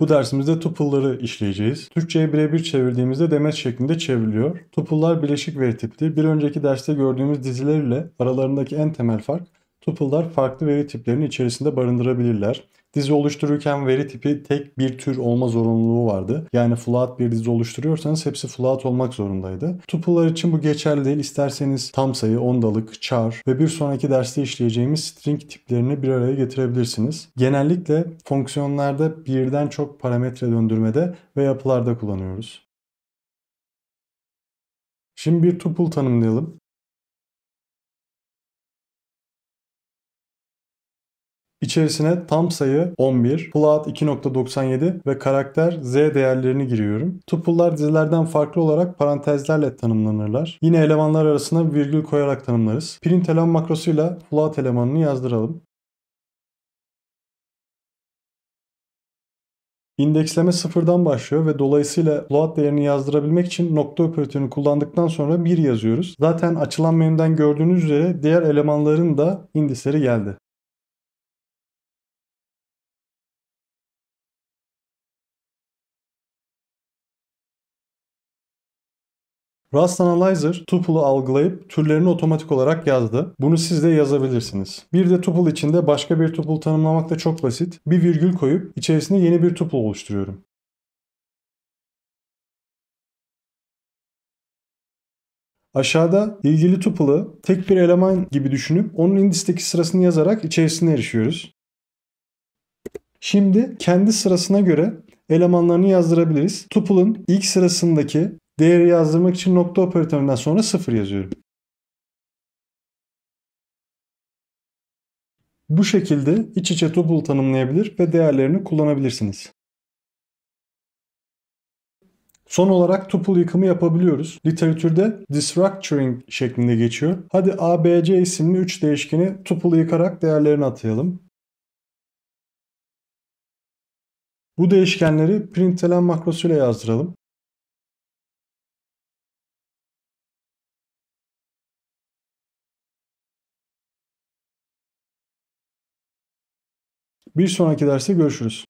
Bu dersimizde tupulları işleyeceğiz. Türkçe'ye birebir çevirdiğimizde demet şeklinde çevriliyor. Tupullar bileşik veri tipli. Bir önceki derste gördüğümüz diziler ile aralarındaki en temel fark tupullar farklı veri tiplerinin içerisinde barındırabilirler. Dizi oluştururken veri tipi tek bir tür olma zorunluluğu vardı. Yani float bir dizi oluşturuyorsanız hepsi float olmak zorundaydı. Tuple'lar için bu geçerli değil. İsterseniz tam sayı, ondalık, char ve bir sonraki derste işleyeceğimiz string tiplerini bir araya getirebilirsiniz. Genellikle fonksiyonlarda birden çok parametre döndürmede ve yapılarda kullanıyoruz. Şimdi bir tuple tanımlayalım. İçerisine tam sayı 11, pullout 2.97 ve karakter z değerlerini giriyorum. Tuple'lar dizilerden farklı olarak parantezlerle tanımlanırlar. Yine elemanlar arasına virgül koyarak tanımlarız. Print eleman makrosuyla pullout elemanını yazdıralım. İndeksleme sıfırdan başlıyor ve dolayısıyla float değerini yazdırabilmek için nokta operatörünü kullandıktan sonra 1 yazıyoruz. Zaten açılan menüden gördüğünüz üzere diğer elemanların da indisleri geldi. Rust Analyzer tuple'u algılayıp türlerini otomatik olarak yazdı. Bunu siz de yazabilirsiniz. Bir de tuple içinde başka bir tuple tanımlamak da çok basit. Bir virgül koyup içerisinde yeni bir tuple oluşturuyorum. Aşağıda ilgili tuple'ı tek bir eleman gibi düşünüp onun indisteki sırasını yazarak içerisine erişiyoruz. Şimdi kendi sırasına göre elemanlarını yazdırabiliriz. Tuple'ın ilk sırasındaki Değeri yazdırmak için nokta operatöründen sonra 0 yazıyorum. Bu şekilde iç içe tuple tanımlayabilir ve değerlerini kullanabilirsiniz. Son olarak tuple yıkımı yapabiliyoruz. Literatürde destructuring şeklinde geçiyor. Hadi ABC isimli 3 değişkeni tuple yıkarak değerlerini atayalım. Bu değişkenleri println makrosuyla yazdıralım. Bir sonraki derste görüşürüz.